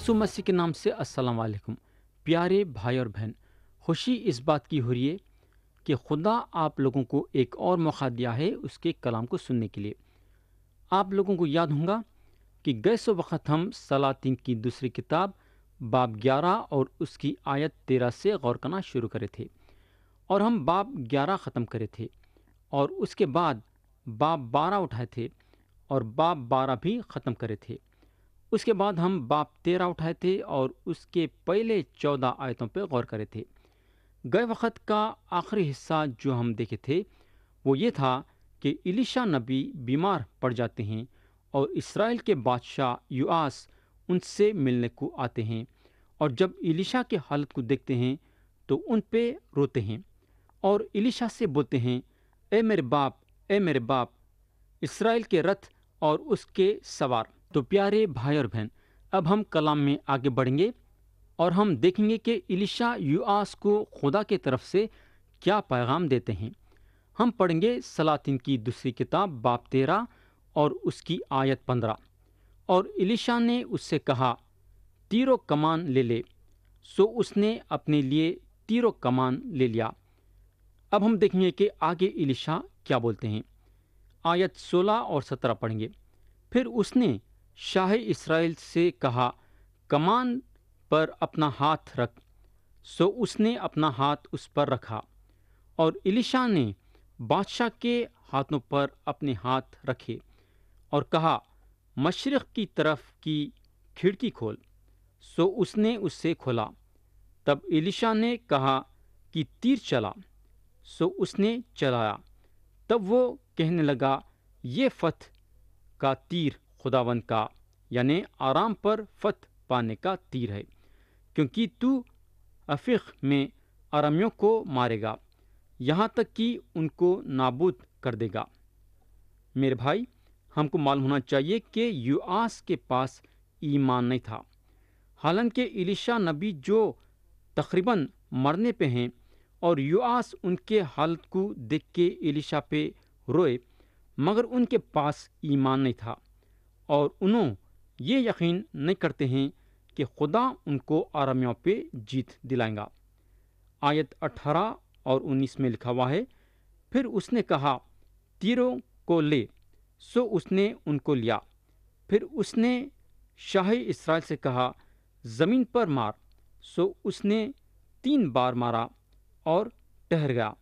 यीशु मसीह के नाम से अस्सलाम वालेकुम प्यारे भाई और बहन खुशी इस बात की हो रही है कि खुदा आप लोगों को एक और मौका दिया है उसके कलाम को सुनने के लिए आप लोगों को याद होगा कि गैस वक़्त हम सलातिन की दूसरी किताब बाब ग्यारह और उसकी आयत तेरह से गौर करना शुरू करे थे और हम बाब ग्यारह ख़त्म करे थे और उसके बाद बाब बारह उठाए थे और बाब बारह भी ख़त्म करे थे उसके बाद हम बाप तेरह उठाए थे और उसके पहले चौदह आयतों पर गौर करे थे गए वक्त का आखिरी हिस्सा जो हम देखे थे वो ये था कि इलिशा नबी बीमार पड़ जाते हैं और इसराइल के बादशाह युआस उनसे मिलने को आते हैं और जब इलिशा के हालत को देखते हैं तो उन पे रोते हैं और इलिशा से बोलते हैं ए मेरे बाप ए मेरे बाप इसराइल के रथ और उसके सवार तो प्यारे भाई और बहन अब हम कलाम में आगे बढ़ेंगे और हम देखेंगे कि इलिशा यूआस को खुदा के तरफ से क्या पैगाम देते हैं हम पढ़ेंगे सलातिन की दूसरी किताब बाप तेरह और उसकी आयत पंद्रह और इलिशा ने उससे कहा तीरो कमान ले ले सो उसने अपने लिए तीरो कमान ले लिया अब हम देखेंगे कि आगे इलिशा क्या बोलते हैं आयत सोलह और सत्रह पढ़ेंगे फिर उसने शाह इसराइल से कहा कमान पर अपना हाथ रख सो उसने अपना हाथ उस पर रखा और इलिशा ने बादशाह के हाथों पर अपने हाथ रखे और कहा मशरक़ की तरफ की खिड़की खोल सो उसने उससे खोला तब इलिशा ने कहा कि तीर चला सो उसने चलाया तब वो कहने लगा ये फत का तीर खुदावन का यानि आराम पर फत पाने का तीर है क्योंकि तू अफीक में आरामियों को मारेगा यहाँ तक कि उनको नाबूद कर देगा मेरे भाई हमको मालूम होना चाहिए कि युआस के पास ईमान नहीं था हालांकि इलिशा नबी जो तकरीबन मरने पे हैं और युआस उनके हालत को देख के इलिशा पे रोए मगर उनके पास ईमान नहीं था और उन्हों ये यकीन नहीं करते हैं कि खुदा उनको आरामियों पे जीत दिलाएगा आयत 18 और 19 में लिखा हुआ है फिर उसने कहा तीरों को ले सो उसने उनको लिया फिर उसने शाह इसराइल से कहा ज़मीन पर मार सो उसने तीन बार मारा और ठहर गया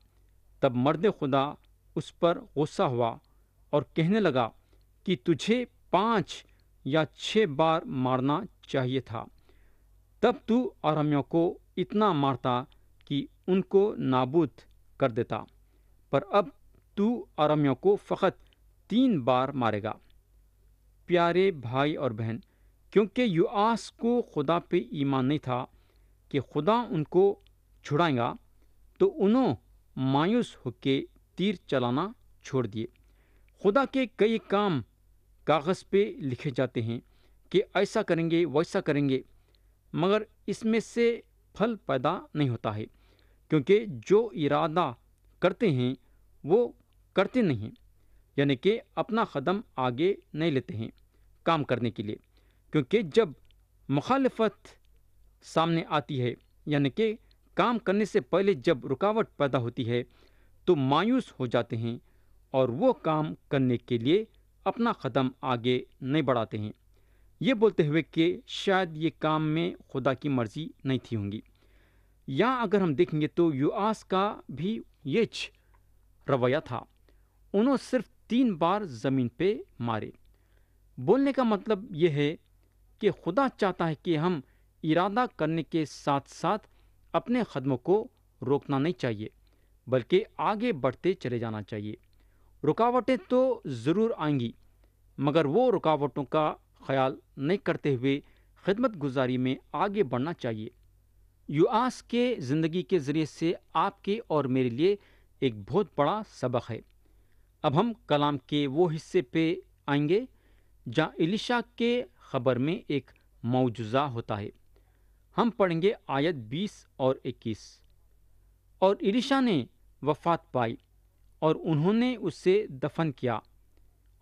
तब मर्द खुदा उस पर गुस्सा हुआ और कहने लगा कि तुझे पांच या छह बार मारना चाहिए था तब तू आरामियों को इतना मारता कि उनको नाबूद कर देता पर अब तू आरामियों को फ़कत तीन बार मारेगा प्यारे भाई और बहन क्योंकि युआस को खुदा पे ईमान नहीं था कि खुदा उनको छुड़ाएगा तो उन्होंने मायूस होकर तीर चलाना छोड़ दिए खुदा के कई काम कागज़ पे लिखे जाते हैं कि ऐसा करेंगे वैसा करेंगे मगर इसमें से फल पैदा नहीं होता है क्योंकि जो इरादा करते हैं वो करते नहीं यानी कि अपना कदम आगे नहीं लेते हैं काम करने के लिए क्योंकि जब मुखालफत सामने आती है यानी कि काम करने से पहले जब रुकावट पैदा होती है तो मायूस हो जाते हैं और वो काम करने के लिए अपना कदम आगे नहीं बढ़ाते हैं ये बोलते हुए कि शायद ये काम में खुदा की मर्ज़ी नहीं थी होंगी या अगर हम देखेंगे तो यूआस का भी ये रवैया था उन्होंने सिर्फ तीन बार ज़मीन पे मारे बोलने का मतलब यह है कि खुदा चाहता है कि हम इरादा करने के साथ साथ अपने कदमों को रोकना नहीं चाहिए बल्कि आगे बढ़ते चले जाना चाहिए रुकावटें तो ज़रूर आएंगी मगर वो रुकावटों का ख्याल नहीं करते हुए खिदमत गुजारी में आगे बढ़ना चाहिए यूआस के ज़िंदगी के ज़रिए से आपके और मेरे लिए एक बहुत बड़ा सबक है अब हम कलाम के वो हिस्से पे आएंगे जहाँ इलिशा के ख़बर में एक मौजूदा होता है हम पढ़ेंगे आयत 20 और 21 और इलिशा ने वफात पाई और उन्होंने उसे दफन किया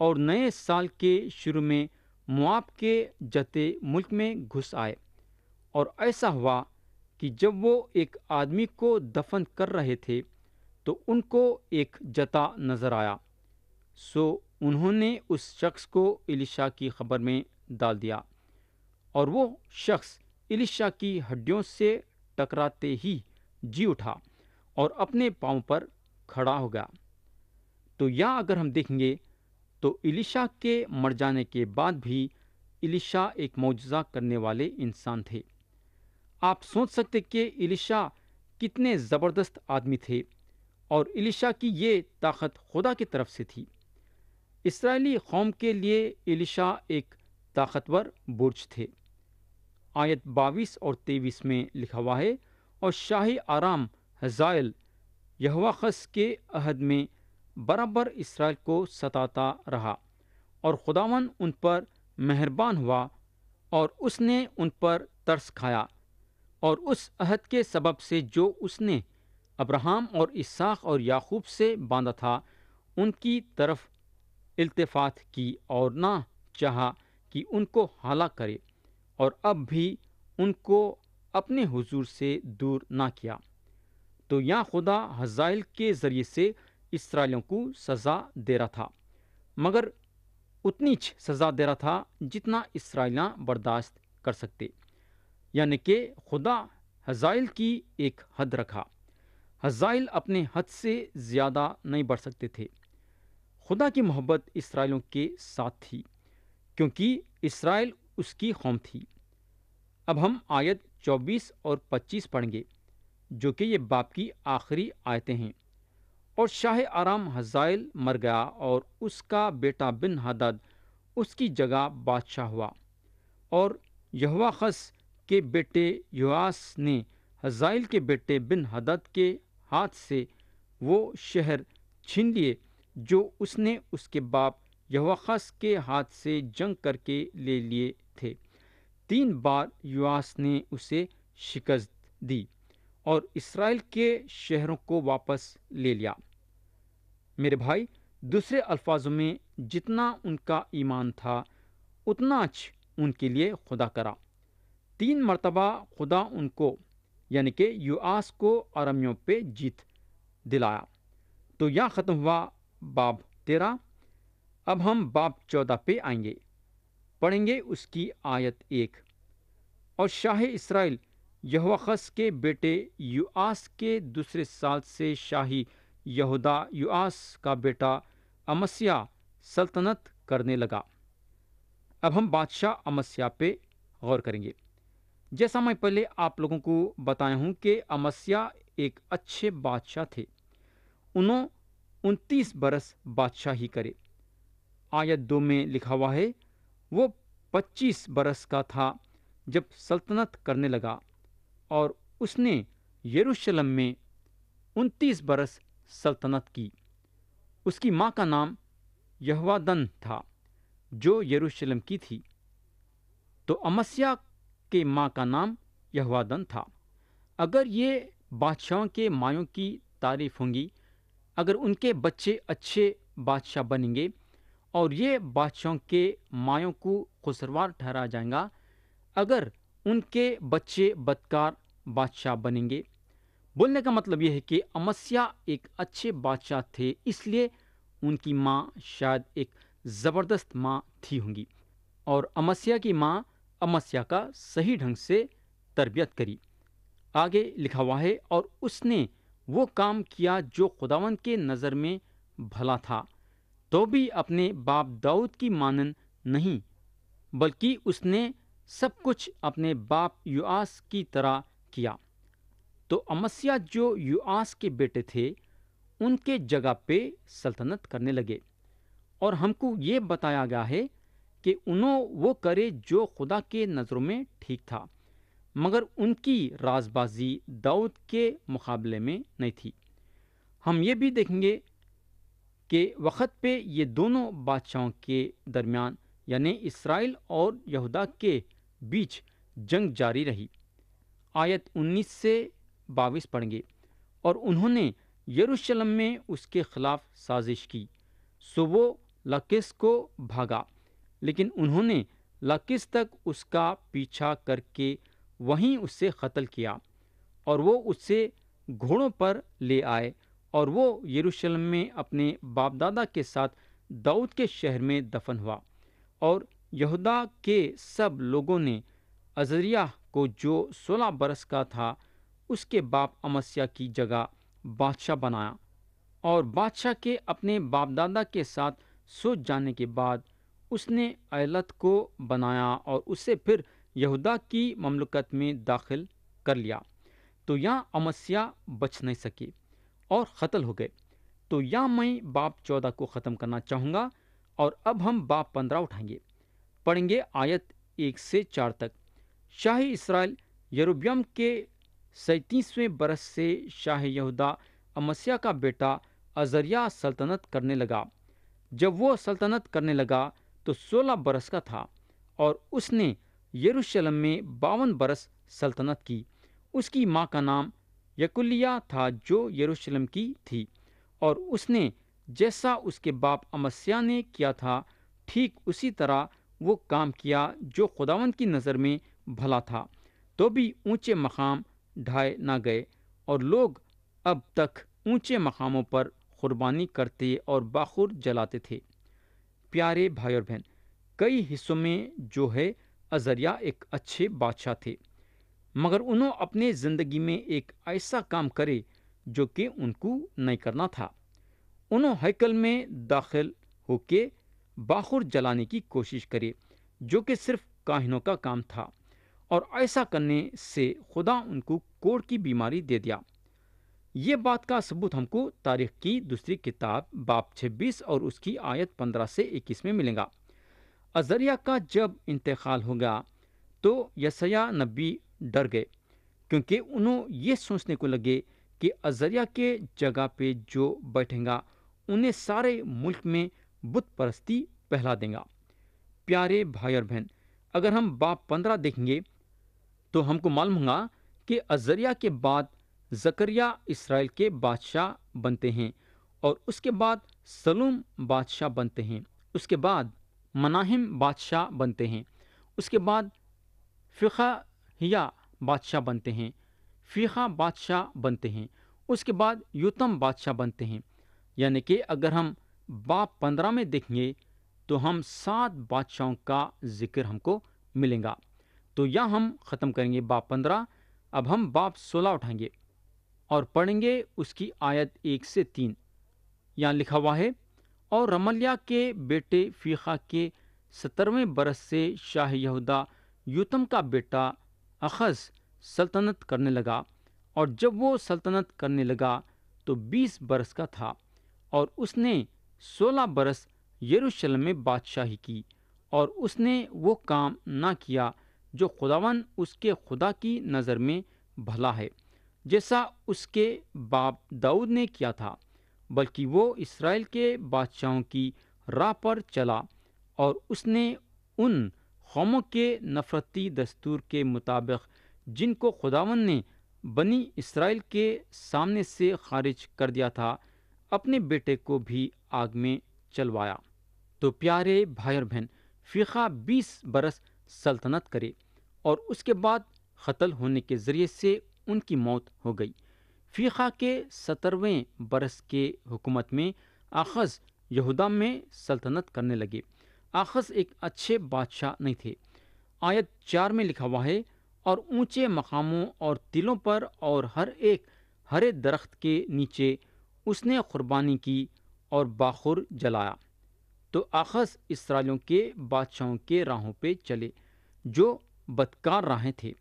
और नए साल के शुरू में मुआब के जते मुल्क में घुस आए और ऐसा हुआ कि जब वो एक आदमी को दफन कर रहे थे तो उनको एक जता नज़र आया सो उन्होंने उस शख्स को इलिशा की खबर में डाल दिया और वो शख्स इलिशा की हड्डियों से टकराते ही जी उठा और अपने पाँव पर खड़ा हो गया तो या अगर हम देखेंगे तो इलिशा के मर जाने के बाद भी इलिशा एक मुआजा करने वाले इंसान थे आप सोच सकते कि इलिशा कितने ज़बरदस्त आदमी थे और इलिशा की ये ताकत खुदा की तरफ से थी इसराइली कौम के लिए इलिशा एक ताकतवर बुर्ज थे आयत बाईस और तेईस में लिखा हुआ है और शाही आराम हज़ाइल यहवाखस के अहद में बराबर इसराइल को सताता रहा और खुदावन उन पर मेहरबान हुआ और उसने उन पर तरस खाया और उस अहद के सबब से जो उसने अब्राहम और इसहाक और याकूब से बांधा था उनकी तरफ इल्तफात की और ना चाहा कि उनको हाला करे और अब भी उनको अपने हुजूर से दूर ना किया तो या खुदा हज़ाइल के ज़रिए से इसराइलों को सज़ा दे रहा था मगर उतनी सज़ा दे रहा था जितना इसराइलियाँ बर्दाश्त कर सकते यानी कि खुदा हज़ाइल की एक हद रखा हज़ाइल अपने हद से ज़्यादा नहीं बढ़ सकते थे खुदा की मोहब्बत इसराइलों के साथ थी क्योंकि इसराइल उसकी कौम थी अब हम आयत 24 और 25 पढ़ेंगे जो कि ये बाप की आखिरी आयतें हैं और शाह आराम हज़ाइल मर गया और उसका बेटा बिन हदद उसकी जगह बादशाह हुआ और यहवाखस के बेटे युवास ने हज़ाइल के बेटे बिन हदद के हाथ से वो शहर छीन लिए जो उसने उसके बाप यहवाखस के हाथ से जंग करके ले लिए थे तीन बार युवास ने उसे शिकस्त दी और इसराइल के शहरों को वापस ले लिया मेरे भाई दूसरे अल्फाजों में जितना उनका ईमान था उतना अच्छ उनके लिए खुदा करा तीन मरतबा खुदा उनको यानी कि युआस को आरमियों पे जीत दिलाया तो यह ख़त्म हुआ बाब तेरा अब हम बाब चौदह पे आएंगे पढ़ेंगे उसकी आयत एक और शाह इसराइल यहोखस के बेटे यूआस के दूसरे साल से शाही यहूदा युआस का बेटा अमस्या सल्तनत करने लगा अब हम बादशाह अमस्या पे गौर करेंगे जैसा मैं पहले आप लोगों को बताया हूँ कि अमस्या एक अच्छे बादशाह थे उन्होंने उनतीस बरस बादशाह ही करे आयत दो में लिखा हुआ है वो पच्चीस बरस का था जब सल्तनत करने लगा और उसने यरूशलेम में उनतीस बरस सल्तनत की उसकी माँ का नाम यहवादन था जो यरूशलेम की थी तो अमस्या के माँ का नाम यहवादन था अगर ये बादशाहों के मायों की तारीफ होंगी अगर उनके बच्चे अच्छे बादशाह बनेंगे और ये बादशाहों के मायों को खुशरवार ठहरा जाएगा अगर उनके बच्चे बदकार बादशाह बनेंगे बोलने का मतलब यह है कि अमस्या एक अच्छे बादशाह थे इसलिए उनकी माँ शायद एक ज़बरदस्त माँ थी होंगी और अमस्या की माँ अमस्या का सही ढंग से तरबियत करी आगे लिखा हुआ है और उसने वो काम किया जो खुदावन के नज़र में भला था तो भी अपने बाप दाऊद की मानन नहीं बल्कि उसने सब कुछ अपने बाप युआस की तरह किया तो अमस्या जो युआस के बेटे थे उनके जगह पे सल्तनत करने लगे और हमको ये बताया गया है कि उन्हों वो करे जो खुदा के नज़रों में ठीक था मगर उनकी राजबाजी दाऊद के मुकाबले में नहीं थी हम ये भी देखेंगे कि वक़्त पे ये दोनों बादशाहों के दरमियान यानी इसराइल और यहूदा के बीच जंग जारी रही आयत 19 से बाविस पड़ गए और उन्होंने यरूशलेम में उसके खिलाफ साजिश की सो वो लकिस को भागा लेकिन उन्होंने लकिस तक उसका पीछा करके वहीं उससे कत्ल किया और वो उससे घोड़ों पर ले आए और वो यरूशलेम में अपने बाप दादा के साथ दाऊद के शहर में दफन हुआ और यहूदा के सब लोगों ने अजरिया को जो सोलह बरस का था उसके बाप अमस्या की जगह बादशाह बनाया और बादशाह के अपने बाप दादा के साथ सोच जाने के बाद उसने अलत को बनाया और उसे फिर यहूदा की ममलकत में दाखिल कर लिया तो यहाँ अमस्या बच नहीं सकी और ख़त्ल हो गए तो यहाँ मैं बाप चौदह को ख़त्म करना चाहूँगा और अब हम बाप पंद्रह उठाएंगे पढ़ेंगे आयत एक से चार तक शाही इसराइल यरूब्यम के सैंतीसवें बरस से शाह यहूदा अमस्या का बेटा अजरिया सल्तनत करने लगा जब वो सल्तनत करने लगा तो सोलह बरस का था और उसने यरूशलेम में बावन बरस सल्तनत की उसकी माँ का नाम यकुलिया था जो यरूशलेम की थी और उसने जैसा उसके बाप अमस्या ने किया था ठीक उसी तरह वो काम किया जो खुदावन की नज़र में भला था तो भी ऊंचे मकाम ढाए ना गए और लोग अब तक ऊंचे मकामों पर कुर्बानी करते और बाखुर जलाते थे प्यारे भाई और बहन कई हिस्सों में जो है अजरिया एक अच्छे बादशाह थे मगर उन्होंने अपने ज़िंदगी में एक ऐसा काम करे जो कि उनको नहीं करना था उन्होंने हैकल में दाखिल होके बाखुर जलाने की कोशिश करे जो कि सिर्फ काहिनों का काम था और ऐसा करने से खुदा उनको कोड़ की बीमारी दे दिया ये बात का सबूत हमको तारीख की दूसरी किताब बाप 26 और उसकी आयत 15 से 21 में मिलेगा अजरिया का जब इंतकाल हो गया तो यसया नबी डर गए क्योंकि उन्होंने ये सोचने को लगे कि अजरिया के जगह पे जो बैठेगा उन्हें सारे मुल्क में बुत परस्ती पहला देगा प्यारे भाई और बहन अगर हम बाप पंद्रह देखेंगे तो हमको मालूम होगा कि अजरिया के बाद जकरिया इसराइल के बादशाह बनते हैं और उसके बाद सलूम बादशाह बनते हैं उसके बाद मनाहिम बादशाह बनते हैं उसके बाद फ़िखाहिया बादशाह बनते हैं फ़ीखा बादशाह बनते हैं उसके बाद यूतम बादशाह बनते हैं यानी कि अगर हम बाप पंद्रह में देखेंगे तो हम सात बादशाहों का जिक्र हमको मिलेगा तो यह हम ख़त्म करेंगे बाप पंद्रह अब हम बाप सोलह उठाएंगे और पढ़ेंगे उसकी आयत एक से तीन यहाँ लिखा हुआ है और रमलिया के बेटे फ़ीखा के सत्तरवें बरस से शाह यहूदा यूतम का बेटा अखज़ सल्तनत करने लगा और जब वो सल्तनत करने लगा तो बीस बरस का था और उसने सोलह बरस यरूशलेम में बादशाही की और उसने वो काम ना किया जो खुदावन उसके खुदा की नज़र में भला है जैसा उसके बाप दाऊद ने किया था बल्कि वो इसराइल के बादशाहों की राह पर चला और उसने उन कौमों के नफरती दस्तूर के मुताबिक जिनको खुदावन ने बनी इसराइल के सामने से खारिज कर दिया था अपने बेटे को भी आग में चलवाया तो प्यारे भाई और बहन फीका बीस बरस सल्तनत करे और उसके बाद कतल होने के ज़रिए से उनकी मौत हो गई फ़ीखा के सत्रहवें बरस के हुकूमत में आखज़ यहूदा में सल्तनत करने लगे आखज़ एक अच्छे बादशाह नहीं थे आयत चार में लिखा हुआ है और ऊंचे मकामों और तिलों पर और हर एक हरे दरख्त के नीचे उसने कुर्बानी की और बाखुर जलाया तो आखस इसराइलों के बादशाहों के राहों पे चले जो बदकार राहें थे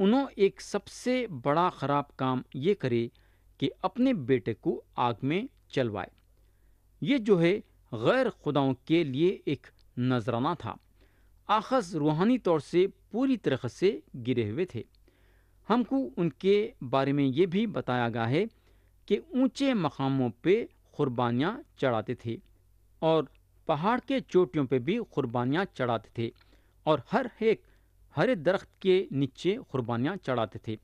उन्होंने एक सबसे बड़ा खराब काम ये करे कि अपने बेटे को आग में चलवाए ये जो है गैर खुदाओं के लिए एक नजराना था आखज रूहानी तौर से पूरी तरह से गिरे हुए थे हमको उनके बारे में ये भी बताया गया है कि ऊंचे मकामों पे कुर्बानियाँ चढ़ाते थे और पहाड़ के चोटियों पे भी कुर्बानियाँ चढ़ाते थे और हर एक हरे दरख्त के नीचे कुर्बानियाँ चढ़ाते थे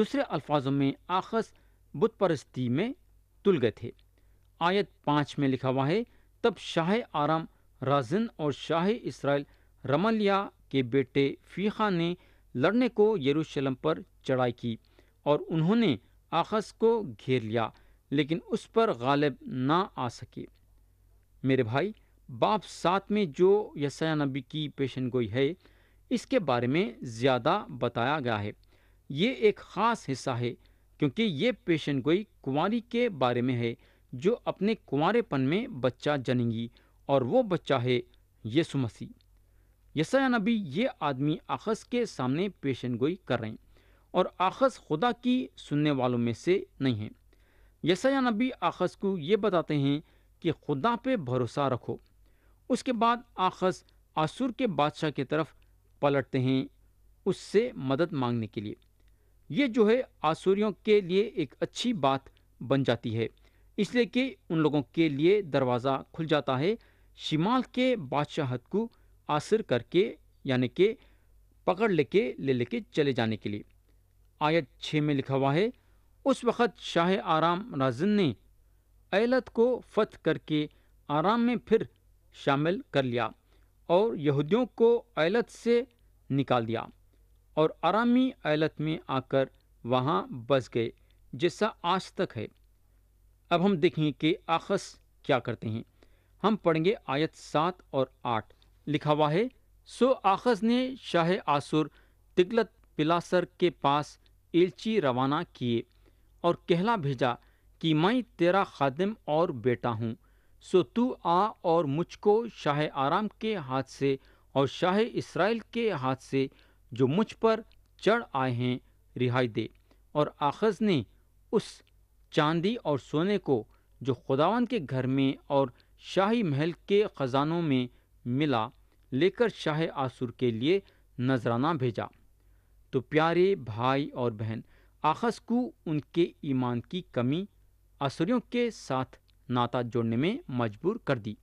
दूसरे अल्फाजों में आखस बुत परस्ती में तुल गए थे आयत पाँच में लिखा हुआ है तब शाह आराम राजन और शाह इसराइल रमलिया के बेटे फीखा ने लड़ने को यरूशलम पर चढ़ाई की और उन्होंने आखस को घेर लिया लेकिन उस पर गालिब ना आ सके मेरे भाई बाप सात में जो यसया नबी की पेशन गोई है इसके बारे में ज़्यादा बताया गया है ये एक ख़ास हिस्सा है क्योंकि ये पेशन गोई कुंवारी के बारे में है जो अपने कुंवारेपन में बच्चा जनेंगी और वो बच्चा है यसु मसीह यसा नबी ये आदमी आखस के सामने पेशन गोई कर रहे हैं और आखस खुदा की सुनने वालों में से नहीं है यसा नबी आखस को ये बताते हैं कि खुदा पे भरोसा रखो उसके बाद आखस आसुर के बादशाह की तरफ पलटते हैं उससे मदद मांगने के लिए ये जो है आसुरियों के लिए एक अच्छी बात बन जाती है इसलिए कि उन लोगों के लिए दरवाज़ा खुल जाता है शिमाल के बादशाहत को आसर करके यानी कि पकड़ लेके ले लेके चले जाने के लिए आयत छः में लिखा हुआ है उस वक़्त शाह आराम राजन ने एलत को फत करके आराम में फिर शामिल कर लिया और यहूदियों को एलत से निकाल दिया और आरामी ऐलत में आकर वहाँ बस गए जैसा आज तक है अब हम देखेंगे कि आखस क्या करते हैं हम पढ़ेंगे आयत सात और आठ लिखा हुआ है सो आखस ने शाह आसुर तिगलत पिलासर के पास एलची रवाना किए और कहला भेजा कि मैं तेरा खादिम और बेटा हूँ सो तू आ और मुझको शाह आराम के हाथ से और शाह इसराइल के हाथ से जो मुझ पर चढ़ आए हैं रिहाई दे और आखज ने उस चांदी और सोने को जो खुदावन के घर में और शाही महल के ख़जानों में मिला लेकर शाह आसुर के लिए नजराना भेजा तो प्यारे भाई और बहन आखस को उनके ईमान की कमी आसुरियों के साथ नाता जोड़ने में मजबूर कर दी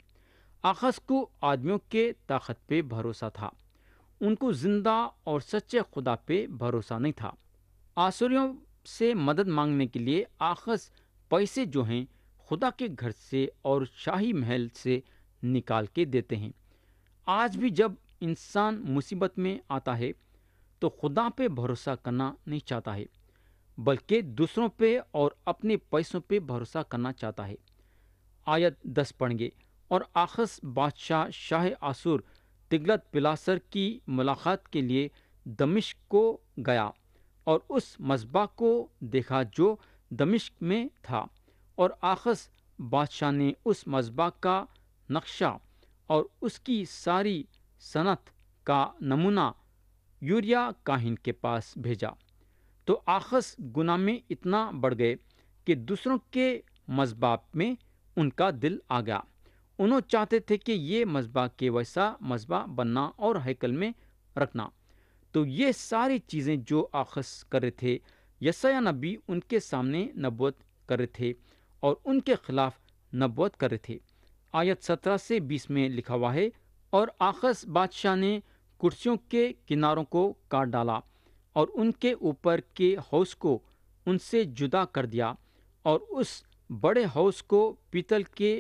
आखस को आदमियों के ताकत पे भरोसा था उनको जिंदा और सच्चे खुदा पे भरोसा नहीं था आसुरियों से मदद मांगने के लिए आखस पैसे जो हैं खुदा के घर से और शाही महल से निकाल के देते हैं आज भी जब इंसान मुसीबत में आता है तो खुदा पे भरोसा करना नहीं चाहता है बल्कि दूसरों पे और अपने पैसों पे भरोसा करना चाहता है आयत दस पढ़ेंगे और आखस बादशाह शाह आसुर तिगलत पिलासर की मुलाकात के लिए दमिश्क को गया और उस मजबा को देखा जो दमिश्क में था और आखस बादशाह ने उस मजबा का नक्शा और उसकी सारी सनत का नमूना यूरिया काहिन के पास भेजा तो आखस गुना में इतना बढ़ गए कि दूसरों के मजबाप में उनका दिल आ गया उन्होंने चाहते थे कि ये मजबा के वैसा मज़बा बनना और हैकल में रखना तो ये सारी चीज़ें जो आखस कर रहे थे यसया नबी उनके सामने नबूत कर रहे थे और उनके ख़िलाफ़ नबूत कर रहे थे आयत सत्रह से बीस में लिखा हुआ है और आखस बादशाह ने कुर्सियों के किनारों को काट डाला और उनके ऊपर के हौस को उनसे जुदा कर दिया और उस बड़े हौस को पीतल के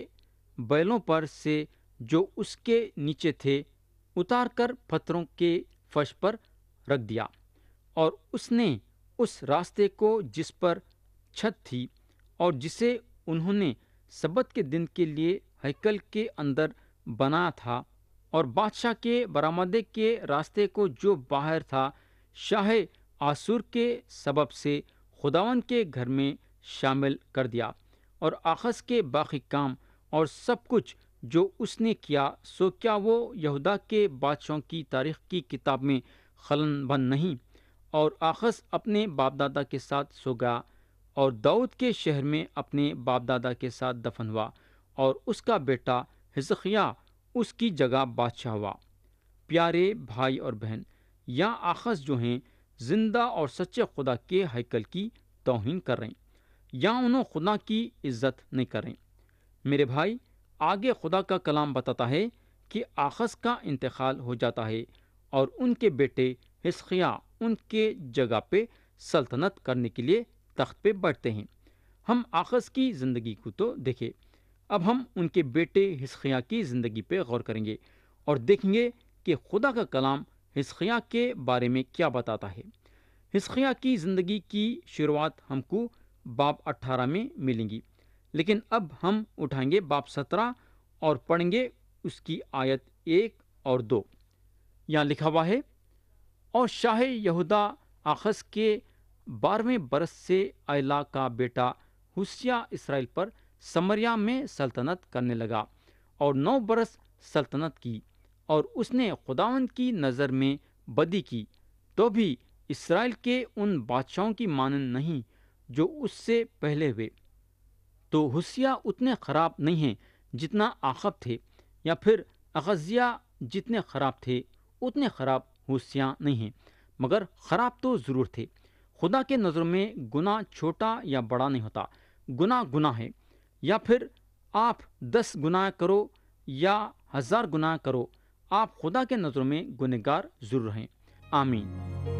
बैलों पर से जो उसके नीचे थे उतारकर पत्थरों के फर्श पर रख दिया और उसने उस रास्ते को जिस पर छत थी और जिसे उन्होंने सबत के दिन के लिए हैकल के अंदर बनाया था और बादशाह के बरामदे के रास्ते को जो बाहर था शाह आसुर के सबब से खुदावन के घर में शामिल कर दिया और आखस के बाकी काम और सब कुछ जो उसने किया सो क्या वो यहूदा के बादशाहों की तारीख की किताब में खलन बंद नहीं और आखस अपने बाप दादा के साथ सो गया और दाऊद के शहर में अपने बाप दादा के साथ दफन हुआ और उसका बेटा हिजखिया उसकी जगह बादशाह हुआ प्यारे भाई और बहन या आखस जो हैं जिंदा और सच्चे खुदा के हैकल की तोहन कर रहे हैं या उन्होंने खुदा की इज्जत नहीं कर मेरे भाई आगे खुदा का कलाम बताता है कि आखस का इंतकाल हो जाता है और उनके बेटे हिस्किया उनके जगह पे सल्तनत करने के लिए तख्त पे बैठते हैं हम आखस की ज़िंदगी को तो देखें अब हम उनके बेटे हिस्किया की ज़िंदगी पे गौर करेंगे और देखेंगे कि खुदा का कलाम हिस्किया के बारे में क्या बताता है हिस्किया की ज़िंदगी की शुरुआत हमको बाब अट्ठारह में मिलेंगी लेकिन अब हम उठाएंगे बाप सत्रह और पढ़ेंगे उसकी आयत एक और दो यहाँ लिखा हुआ है और शाह यहूदा आखस के बारहवें बरस से अला का बेटा हुसिया इसराइल पर समरिया में सल्तनत करने लगा और नौ बरस सल्तनत की और उसने खुदावन की नज़र में बदी की तो भी इसराइल के उन बादशाहों की मानन नहीं जो उससे पहले हुए तो हुसिया उतने ख़राब नहीं हैं जितना आकब थे या फिर अगज़िया जितने ख़राब थे उतने ख़राब हुसिया नहीं हैं मगर ख़राब तो ज़रूर थे खुदा के नज़र में गुनाह छोटा या बड़ा नहीं होता गुनाह गुनाह है या फिर आप दस गुनाह करो या हज़ार गुनाह करो आप खुदा के नज़रों में गुनहगार ज़रूर हैं आमीन